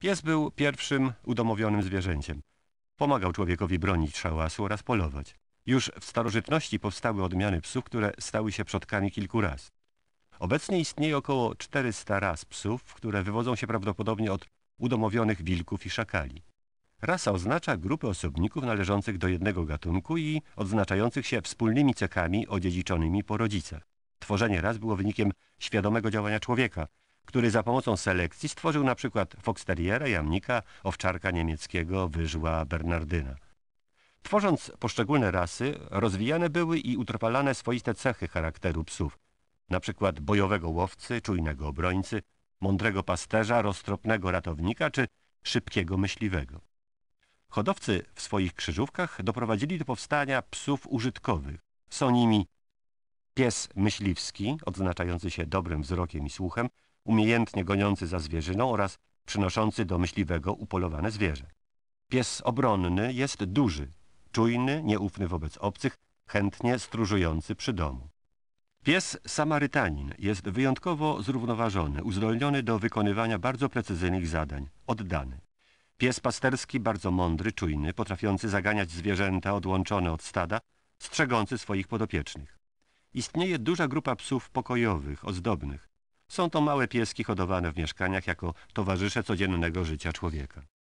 Pies był pierwszym udomowionym zwierzęciem. Pomagał człowiekowi bronić szałasu oraz polować. Już w starożytności powstały odmiany psów, które stały się przodkami kilku raz. Obecnie istnieje około 400 ras psów, które wywodzą się prawdopodobnie od udomowionych wilków i szakali. Rasa oznacza grupę osobników należących do jednego gatunku i odznaczających się wspólnymi cechami odziedziczonymi po rodzicach. Tworzenie ras było wynikiem świadomego działania człowieka, który za pomocą selekcji stworzył na przykład foxteriera, jamnika, owczarka niemieckiego, wyżła, bernardyna. Tworząc poszczególne rasy, rozwijane były i utrwalane swoiste cechy charakteru psów, na przykład bojowego łowcy, czujnego obrońcy, mądrego pasterza, roztropnego ratownika czy szybkiego myśliwego. Hodowcy w swoich krzyżówkach doprowadzili do powstania psów użytkowych. Są nimi pies myśliwski, odznaczający się dobrym wzrokiem i słuchem, umiejętnie goniący za zwierzyną oraz przynoszący do myśliwego upolowane zwierzę. Pies obronny jest duży, czujny, nieufny wobec obcych, chętnie stróżujący przy domu. Pies samarytanin jest wyjątkowo zrównoważony, uzdolniony do wykonywania bardzo precyzyjnych zadań, oddany. Pies pasterski bardzo mądry, czujny, potrafiący zaganiać zwierzęta odłączone od stada, strzegący swoich podopiecznych. Istnieje duża grupa psów pokojowych, ozdobnych, są to małe pieski hodowane w mieszkaniach jako towarzysze codziennego życia człowieka.